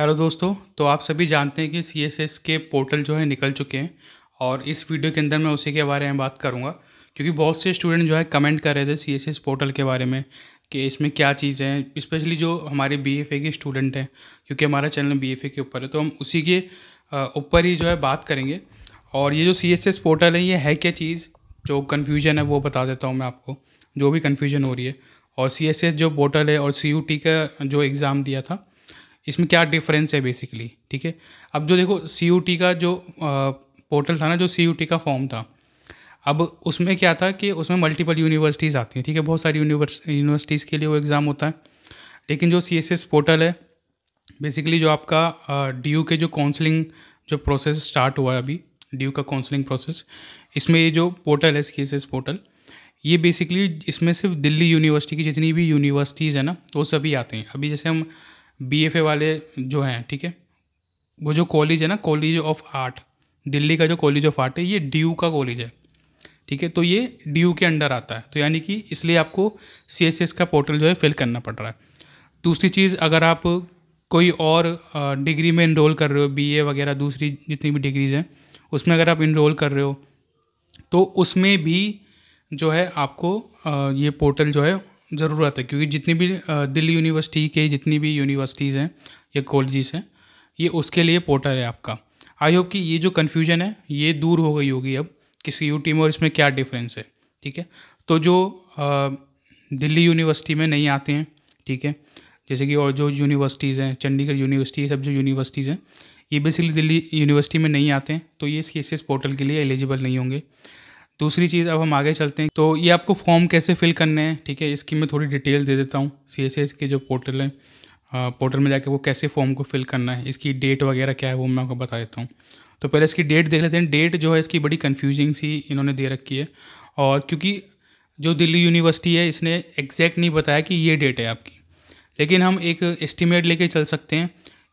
Hello दोस्तों तो आप सभी जानते हैं कि सी के पोर्टल जो है निकल चुके हैं और इस वीडियो के अंदर मैं उसी के बारे में बात करूँगा क्योंकि बहुत से स्टूडेंट जो है कमेंट कर रहे थे सी पोर्टल के बारे में कि इसमें क्या चीज़ें हैं स्पेशली जो हमारे बी के स्टूडेंट हैं क्योंकि हमारा चैनल बी के ऊपर है तो हम उसी के ऊपर ही जो है बात करेंगे और ये जो सी पोर्टल है ये है क्या चीज़ जो कन्फ्यूजन है वो बता देता हूँ मैं आपको जो भी कन्फ्यूजन हो रही है और सी जो पोर्टल है और सी का जो एग्ज़ाम दिया था इसमें क्या डिफरेंस है बेसिकली ठीक है अब जो देखो सी का जो पोर्टल था ना जो सी का फॉर्म था अब उसमें क्या था कि उसमें मल्टीपल यूनिवर्सिटीज़ आती हैं ठीक है बहुत सारी यूनिवर्सिटीज़ के लिए वो एग्ज़ाम होता है लेकिन जो सी पोर्टल है बेसिकली जो आपका डी के जो काउंसलिंग जो प्रोसेस स्टार्ट हुआ है अभी डी का काउंसलिंग प्रोसेस इसमें ये जो पोर्टल है सी पोर्टल ये बेसिकली इसमें सिर्फ दिल्ली यूनिवर्सिटी की जितनी भी यूनिवर्सिटीज़ है ना वो सभी आते हैं अभी जैसे हम बीएफए वाले जो हैं ठीक है थीके? वो जो कॉलेज है ना कॉलेज ऑफ आर्ट दिल्ली का जो कॉलेज ऑफ आर्ट है ये डी का कॉलेज है ठीक है तो ये डी के अंडर आता है तो यानी कि इसलिए आपको सी का पोर्टल जो है फिल करना पड़ रहा है दूसरी चीज़ अगर आप कोई और डिग्री में इनरोल कर रहे हो बीए वगैरह दूसरी जितनी भी डिग्रीज हैं उसमें अगर आप इनरोल कर रहे हो तो उसमें भी जो है आपको ये पोर्टल जो है ज़रूरत है क्योंकि जितनी भी दिल्ली यूनिवर्सिटी के जितनी भी यूनिवर्सिटीज़ हैं या कॉलेजेस हैं ये उसके लिए पोर्टल है आपका आई होप कि ये जो कन्फ्यूजन है ये दूर हो गई होगी अब कि सी यू में और इसमें क्या डिफरेंस है ठीक है तो जो दिल्ली यूनिवर्सिटी में नहीं आते हैं ठीक है जैसे कि और जो यूनिवर्सिटीज़ हैं चंडीगढ़ यूनिवर्सिटी ये सब जो यूनिवर्सिटीज़ हैं ये बेसिकली दिल्ली यूनिवर्सिटी में नहीं आते हैं तो ये केसेस पोर्टल के लिए एलिजिबल नहीं होंगे दूसरी चीज़ अब हम आगे चलते हैं तो ये आपको फॉर्म कैसे फिल करने हैं ठीक है इसकी मैं थोड़ी डिटेल दे देता हूँ सी एस एस के जो पोर्टल है पोर्टल में जाके वो कैसे फॉर्म को फिल करना है इसकी डेट वगैरह क्या है वो मैं आपको बता देता हूँ तो पहले इसकी डेट देख लेते हैं डेट जो है इसकी बड़ी कन्फ्यूजिंग सी इन्होंने दे रखी है और क्योंकि जो दिल्ली यूनिवर्सिटी है इसने एग्जैक्ट नहीं बताया कि ये डेट है आपकी लेकिन हम एक एस्टिमेट लेके चल सकते हैं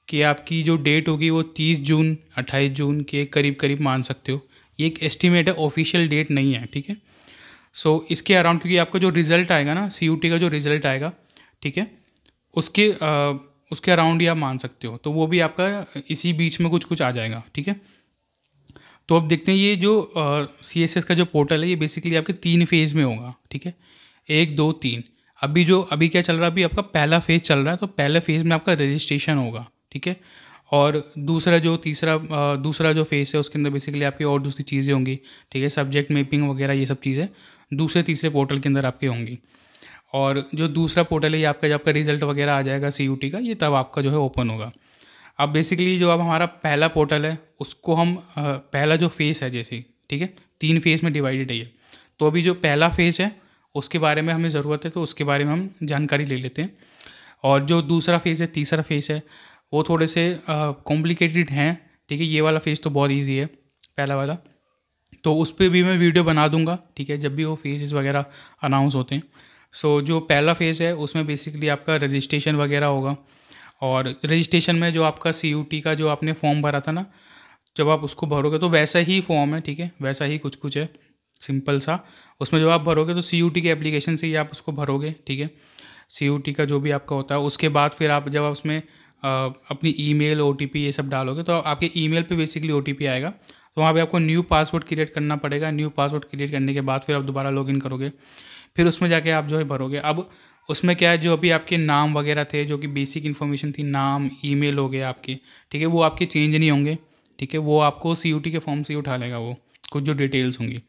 कि आपकी जो डेट होगी वो 30 जून 28 जून के करीब करीब मान सकते हो ये एक एस्टिमेट है ऑफिशियल डेट नहीं है ठीक है सो so, इसके अराउंड क्योंकि आपका जो रिजल्ट आएगा ना सी का जो रिजल्ट आएगा ठीक है उसके आ, उसके अराउंड ही आप मान सकते हो तो वो भी आपका इसी बीच में कुछ कुछ आ जाएगा ठीक है तो अब देखते हैं ये जो सी एस एस का जो पोर्टल है ये बेसिकली आपके तीन फेज़ में होगा ठीक है एक दो तीन अभी जो अभी क्या चल रहा है अभी आपका पहला फेज़ चल रहा है तो पहले फेज़ में आपका रजिस्ट्रेशन होगा ठीक है और दूसरा जो तीसरा दूसरा जो फेस है उसके अंदर बेसिकली आपकी और दूसरी चीज़ें होंगी ठीक है सब्जेक्ट मैपिंग वगैरह ये सब चीज़ें दूसरे तीसरे पोर्टल के अंदर आपकी होंगी और जो दूसरा पोर्टल है ये आपका जब आपका रिजल्ट वगैरह आ जाएगा सी का ये तब आपका जो है ओपन होगा अब बेसिकली जो अब हमारा पहला पोर्टल है उसको हम पहला जो फेस है जैसे ठीक है तीन फेस में डिवाइडेड है ये तो अभी जो पहला फेस है उसके बारे में हमें ज़रूरत है तो उसके बारे में हम जानकारी ले लेते हैं और जो दूसरा फेस है तीसरा फेस है वो थोड़े से कॉम्प्लिकेटेड हैं ठीक है ये वाला फेज़ तो बहुत ईजी है पहला वाला तो उस पर भी मैं वीडियो बना दूंगा ठीक है जब भी वो फेजेस वगैरह अनाउंस होते हैं सो so, जो पहला फेज़ है उसमें बेसिकली आपका रजिस्ट्रेशन वगैरह होगा और रजिस्ट्रेशन में जो आपका सी का जो आपने फॉर्म भरा था ना जब आप उसको भरोगे तो वैसा ही फॉर्म है ठीक है वैसा ही कुछ कुछ है सिंपल सा उसमें जब आप भरोगे तो सी के एप्लीकेशन से ही आप उसको भरोगे ठीक है सी का जो भी आपका होता है उसके बाद फिर आप जब आप उसमें अपनी ईमेल ओटीपी ये सब डालोगे तो आपके ईमेल पे बेसिकली ओटीपी आएगा तो वहाँ पे आपको न्यू पासवर्ड क्रिएट करना पड़ेगा न्यू पासवर्ड क्रिएट करने के बाद फिर आप दोबारा लॉगिन करोगे फिर उसमें जाके आप जो है भरोगे अब उसमें क्या है जो अभी आपके नाम वगैरह थे जो कि बेसिक इन्फॉर्मेशन थी नाम मेल हो गए आपके ठीक है वो आपके चेंज नहीं होंगे ठीक है वो आपको सी के फॉर्म से ही उठा लेगा वो कुछ जो डिटेल्स होंगी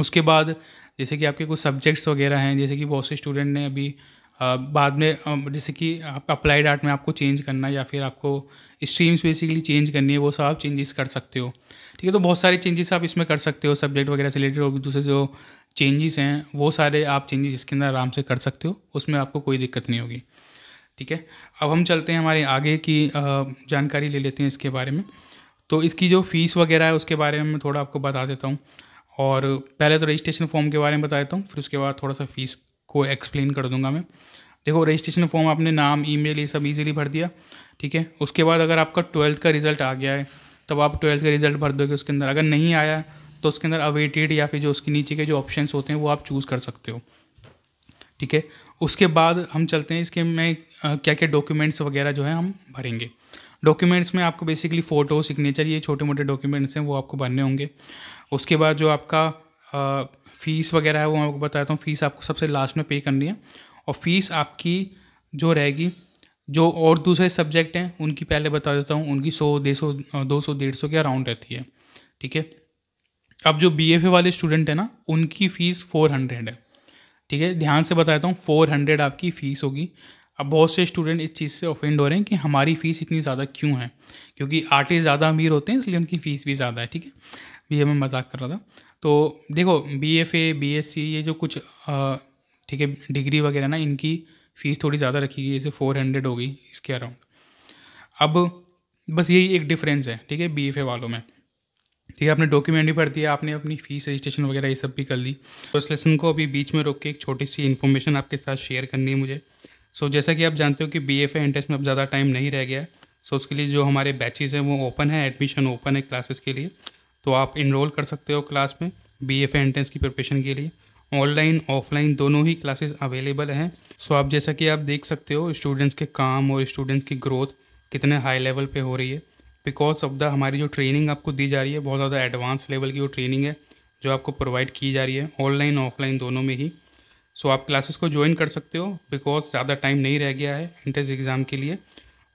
उसके बाद जैसे कि आपके कुछ सब्जेक्ट्स वगैरह हैं जैसे कि बहुत से स्टूडेंट ने अभी बाद में जैसे कि आप अप्लाइड आर्ट में आपको चेंज करना या फिर आपको स्ट्रीम्स बेसिकली चेंज करनी है वो सब आप चेंजेस कर सकते हो ठीक है तो बहुत सारे चेंजेस आप इसमें कर सकते हो सब्जेक्ट वगैरह से रिलेटेड और भी दूसरे जो चेंजेस हैं वो सारे आप चेंजेस इसके अंदर आराम से कर सकते हो उसमें आपको कोई दिक्कत नहीं होगी ठीक है अब हम चलते हैं हमारे आगे की जानकारी ले लेते हैं इसके बारे में तो इसकी जो फ़ीस वगैरह है उसके बारे में मैं थोड़ा आपको बता देता हूँ और पहले तो रजिस्ट्रेशन फॉर्म के बारे में बता देता हूँ फिर उसके बाद थोड़ा सा फीस को एक्सप्लेन कर दूंगा मैं देखो रजिस्ट्रेशन फॉर्म आपने नाम ईमेल ये सब ईजिली भर दिया ठीक है उसके बाद अगर आपका ट्वेल्थ का रिजल्ट आ गया है तब आप ट्वेल्थ का रिजल्ट भर दोगे उसके अंदर अगर नहीं आया तो उसके अंदर अवेटेड या फिर जो उसके नीचे के जो ऑप्शन होते हैं वो आप चूज़ कर सकते हो ठीक है उसके बाद हम चलते हैं इसके में क्या क्या डॉक्यूमेंट्स वगैरह जो है हम भरेंगे डॉक्यूमेंट्स में आपको बेसिकली फ़ोटो सिग्नेचर ये छोटे मोटे डॉक्यूमेंट्स हैं वो आपको भरने होंगे उसके बाद जो आपका फ़ीस वगैरह है वो मैं आपको बताता हूँ फ़ीस आपको सबसे लास्ट में पे करनी है और फ़ीस आपकी जो रहेगी जो और दूसरे सब्जेक्ट हैं उनकी पहले बता देता हूँ उनकी सौ डेढ़ सौ दो सौ डेढ़ सौ के अराउंड रहती है ठीक है अब जो बी एफ ए वाले स्टूडेंट हैं ना उनकी फ़ीस फोर हंड्रेड है ठीक है ध्यान से बताता हूँ फोर हंड्रेड आपकी फ़ीस होगी अब बहुत से स्टूडेंट इस चीज़ से ऑफेंड हो रहे हैं कि हमारी फ़ीस इतनी ज़्यादा क्यों है क्योंकि आर्टिस्ट ज़्यादा अमीर होते हैं इसलिए उनकी फ़ीस भी ज़्यादा है ठीक है ये मैं मजाक कर रहा था तो देखो B F A B S C ये जो कुछ ठीक है डिग्री वगैरह ना इनकी फ़ीस थोड़ी ज़्यादा रखी गई जैसे फोर हंड्रेड होगी इसके अराउंड अब बस यही एक डिफरेंस है ठीक है बी एफ ए वालों में ठीक है आपने डॉक्यूमेंट भी भर दिया आपने अपनी फ़ीस रजिस्ट्रेशन वगैरह ये सब भी कर ली तो इस लेसन को अभी बीच में रोक के एक छोटी सी इन्फॉर्मेशन आपके साथ शेयर करनी है मुझे सो जैसा कि आप जानते हो कि बी एफ एंट्रेंस में अब ज़्यादा टाइम नहीं रह गया सो उसके लिए जो हमारे बैचेज़ हैं वो ओपन है एडमिशन ओपन है क्लासेस के लिए तो आप इनरोल कर सकते हो क्लास में बी एफ एंट्रेंस की प्रिपरेशन के लिए ऑनलाइन ऑफलाइन दोनों ही क्लासेस अवेलेबल हैं सो आप जैसा कि आप देख सकते हो स्टूडेंट्स के काम और स्टूडेंट्स की ग्रोथ कितने हाई लेवल पे हो रही है बिकॉज ऑफ द हमारी जो ट्रेनिंग आपको दी जा रही है बहुत ज़्यादा एडवांस लेवल की वो ट्रेनिंग है जो आपको प्रोवाइड की जा रही है ऑनलाइन ऑफलाइन दोनों में ही सो so, आप क्लासेस को ज्वाइन कर सकते हो बिकॉज ज़्यादा टाइम नहीं रह गया है एंट्रेंस एग्ज़ाम के लिए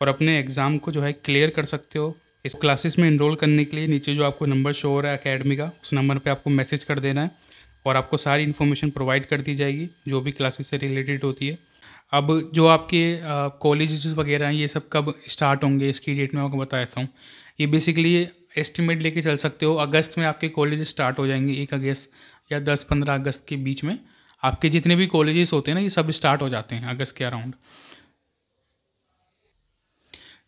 और अपने एग्ज़ाम को जो है क्लियर कर सकते हो इस क्लासेस में इनरोल करने के लिए नीचे जो आपको नंबर शो हो रहा है अकेडमी का उस नंबर पे आपको मैसेज कर देना है और आपको सारी इन्फॉर्मेशन प्रोवाइड कर दी जाएगी जो भी क्लासेस से रिलेटेड होती है अब जो आपके कॉलेज वगैरह हैं ये सब कब स्टार्ट होंगे इसकी डेट में आपको बता देता हूँ ये बेसिकली एस्टिमेट लेके चल सकते हो अगस्त में आपके कॉलेज स्टार्ट हो जाएंगे एक अगस्त या दस पंद्रह अगस्त के बीच में आपके जितने भी कॉलेजेस होते हैं ना ये सब स्टार्ट हो जाते हैं अगस्त के अराउंड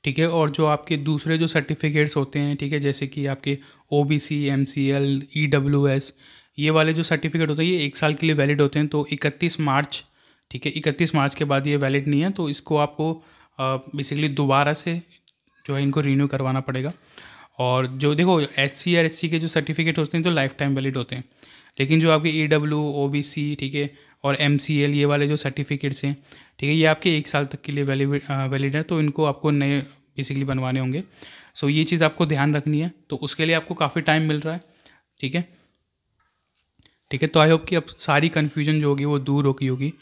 ठीक है और जो आपके दूसरे जो सर्टिफिकेट्स होते हैं ठीक है जैसे कि आपके O B C M C L E W S ये वाले जो सर्टिफिकेट होते हैं ये एक साल के लिए वैलिड होते हैं तो इकतीस मार्च ठीक है इकतीस मार्च के बाद ये वैलिड नहीं है तो इसको आपको बेसिकली दोबारा से जो है इनको रिन्यू करवाना पड़ेगा और जो देखो S C R S C के जो सर्टिफिकेट होते हैं तो लाइफ टाइम वैलिड होते हैं लेकिन जो आपके ई डब्ल्यू ओ बी सी ठीक है और एम ये वाले जो सर्टिफिकेट्स हैं ठीक है ये आपके एक साल तक के लिए वैलिड वैलिड है तो इनको आपको नए बेसिकली बनवाने होंगे सो ये चीज़ आपको ध्यान रखनी है तो उसके लिए आपको काफ़ी टाइम मिल रहा है ठीक है ठीक है तो आई होप कि अब सारी कन्फ्यूजन जो होगी वो दूर होगी होगी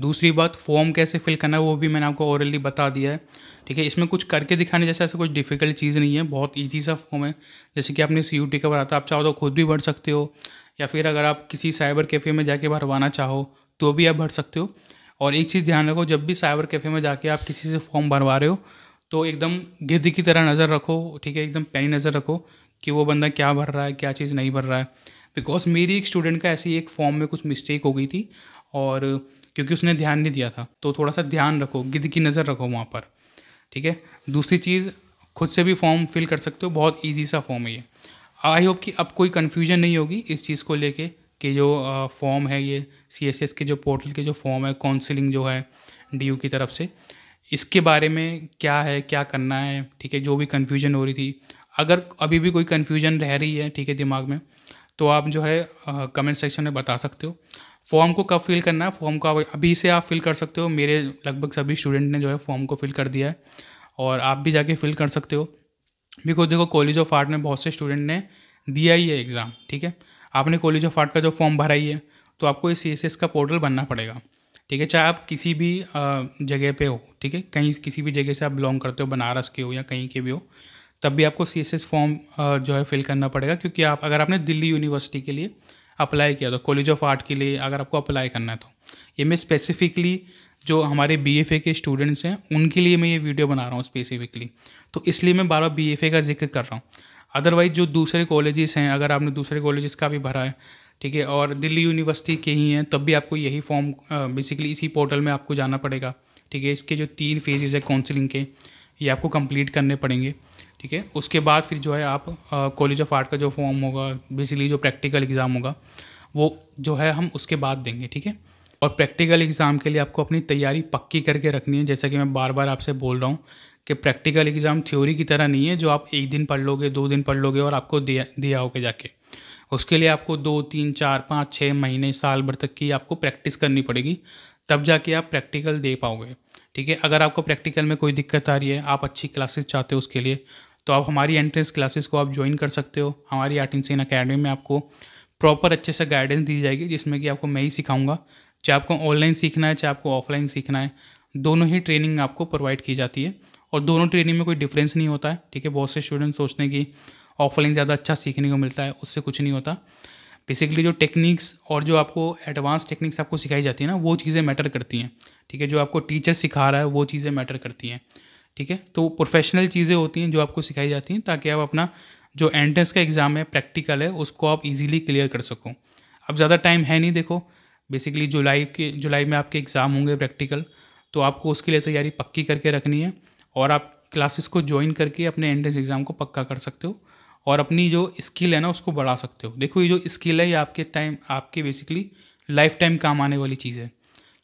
दूसरी बात फॉर्म कैसे फिल करना है वो भी मैंने आपको ऑरली बता दिया है ठीक है इसमें कुछ करके दिखाने जैसे ऐसा कुछ डिफ़िकल्ट चीज़ नहीं है बहुत ईजी सा फॉर्म है जैसे कि आपने सी यू टी का भरा था आप चाहो तो खुद भी भर सकते हो या फिर अगर आप किसी साइबर कैफ़े में जाके भरवाना चाहो तो भी आप भर सकते हो और एक चीज़ ध्यान रखो जब भी साइबर कैफ़े में जाके आप किसी से फॉर्म भरवा रहे हो तो एकदम गिद्ध की तरह नज़र रखो ठीक है एकदम पैनी नज़र रखो कि वो बंदा क्या भर रहा है क्या चीज़ नहीं भर रहा है बिकॉज मेरी एक स्टूडेंट का ऐसी एक फॉर्म में कुछ मिस्टेक हो गई थी और क्योंकि उसने ध्यान नहीं दिया था तो थोड़ा सा ध्यान रखो गिद्ध की नज़र रखो वहाँ पर ठीक है दूसरी चीज़ खुद से भी फॉर्म फिल कर सकते हो बहुत ईजी सा फॉर्म है ये आई होप कि अब कोई कन्फ्यूजन नहीं होगी इस चीज़ को लेके के जो फॉर्म है ये सी के जो पोर्टल के जो फॉर्म है काउंसिलिंग जो है डी की तरफ से इसके बारे में क्या है क्या करना है ठीक है जो भी कन्फ्यूजन हो रही थी अगर अभी भी कोई कन्फ्यूजन रह रही है ठीक है दिमाग में तो आप जो है कमेंट सेक्शन में बता सकते हो फॉर्म को कब फिल करना है फॉर्म को आप अभी से आप फिल कर सकते हो मेरे लगभग सभी स्टूडेंट ने जो है फॉर्म को फिल कर दिया है और आप भी जाके फिल कर सकते हो बिकॉज देखो कॉलेज ऑफ आर्ट में बहुत से स्टूडेंट ने दिया ही है एग्ज़ाम ठीक है आपने कॉलेज ऑफ आर्ट का जो फॉर्म भराई है तो आपको इस सी का पोर्टल बनना पड़ेगा ठीक है चाहे आप किसी भी जगह पे हो ठीक है कहीं किसी भी जगह से आप बिलोंग करते हो बनारस के हो या कहीं के भी हो तब भी आपको सी फॉर्म जो है फिल करना पड़ेगा क्योंकि आप अगर आपने दिल्ली यूनिवर्सिटी के लिए अप्लाई किया तो कॉलेज ऑफ आर्ट के लिए अगर आपको अप्लाई करना है तो ये मैं स्पेसिफिकली जो हमारे बी के स्टूडेंट्स हैं उनके लिए मैं ये वीडियो बना रहा हूँ स्पेसिफिकली तो इसलिए मैं बार बार बी का जिक्र कर रहा हूँ अदरवाइज़ जो दूसरे कॉलेजेस हैं अगर आपने दूसरे कॉलेजेस का भी भरा है ठीक है और दिल्ली यूनिवर्सिटी के ही हैं तब भी आपको यही फॉर्म बेसिकली इसी पोर्टल में आपको जाना पड़ेगा ठीक है इसके जो तीन फेजेज़ है काउंसलिंग के ये आपको कंप्लीट करने पड़ेंगे ठीक है उसके बाद फिर जो है आप कॉलेज ऑफ आर्ट का जो फॉर्म होगा बेसिकली जो प्रैक्टिकल एग्ज़ाम होगा वो जो है हम उसके बाद देंगे ठीक है और प्रैक्टिकल एग्ज़ाम के लिए आपको अपनी तैयारी पक्की करके रखनी है जैसा कि मैं बार बार आपसे बोल रहा हूँ कि प्रैक्टिकल एग्ज़ाम थ्योरी की तरह नहीं है जो आप एक दिन पढ़ लोगे दो दिन पढ़ लोगे और आपको दिया दिया होगा जाके उसके लिए आपको दो तीन चार पाँच छः महीने साल भर तक की आपको प्रैक्टिस करनी पड़ेगी तब जाके आप प्रैक्टिकल दे पाओगे ठीक है अगर आपको प्रैक्टिकल में कोई दिक्कत आ रही है आप अच्छी क्लासेस चाहते हो उसके लिए तो आप हमारी एंट्रेंस क्लासेस को आप ज्वाइन कर सकते हो हमारी आर्ट इन सीन अकेडमी में आपको प्रॉपर अच्छे से गाइडेंस दी जाएगी जिसमें कि आपको मैं ही सिखाऊंगा चाहे आपको ऑनलाइन सीखना है चाहे आपको ऑफलाइन सीखना है दोनों ही ट्रेनिंग आपको प्रोवाइड की जाती है और दोनों ट्रेनिंग में कोई डिफरेंस नहीं होता है ठीक है बहुत से स्टूडेंट सोचते हैं कि ऑफलाइन ज़्यादा अच्छा सीखने को मिलता है उससे कुछ नहीं होता बेसिकली जो टेक्निक्स और जो आपको एडवांस टेक्निक्स आपको सिखाई जाती है ना वो चीज़ें मैटर करती हैं ठीक है जो आपको टीचर सिखा रहा है वो चीज़ें मैटर करती हैं ठीक है तो प्रोफेशनल चीज़ें होती हैं जो आपको सिखाई जाती हैं ताकि आप अपना जो एंट्रेंस का एग्ज़ाम है प्रैक्टिकल है उसको आप इजीली क्लियर कर सको अब ज़्यादा टाइम है नहीं देखो बेसिकली जुलाई के जुलाई में आपके एग्ज़ाम होंगे प्रैक्टिकल तो आपको उसके लिए तैयारी पक्की करके रखनी है और आप क्लासेस को ज्वाइन करके अपने एंट्रेंस एग्ज़ाम को पक्का कर सकते हो और अपनी जो स्किल है ना उसको बढ़ा सकते हो देखो ये जो स्किल है ये आपके टाइम आपके बेसिकली लाइफ टाइम काम आने वाली चीज़ है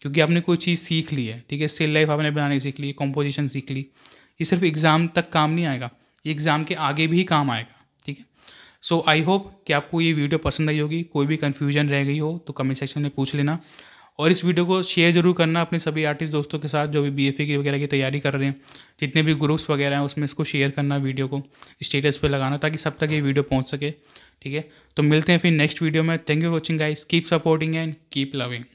क्योंकि आपने कोई चीज़ सीख ली है ठीक है स्टिल लाइफ आपने बनाने सीख ली कंपोजिशन सीख ली ये सिर्फ एग्ज़ाम तक काम नहीं आएगा ये एग्ज़ाम के आगे भी काम आएगा ठीक है सो आई होप कि आपको ये वीडियो पसंद आई होगी कोई भी कन्फ्यूजन रह गई हो तो कमेंट सेक्शन में पूछ लेना और इस वीडियो को शेयर जरूर करना अपने सभी आर्टिस्ट दोस्तों के साथ जो भी बी की वगैरह की तैयारी कर रहे हैं जितने भी ग्रुप्स वगैरह हैं उसमें इसको शेयर करना वीडियो को स्टेटस पे लगाना ताकि सब तक ये वीडियो पहुंच सके ठीक है तो मिलते हैं फिर नेक्स्ट वीडियो में thank you watching guys keep supporting and keep loving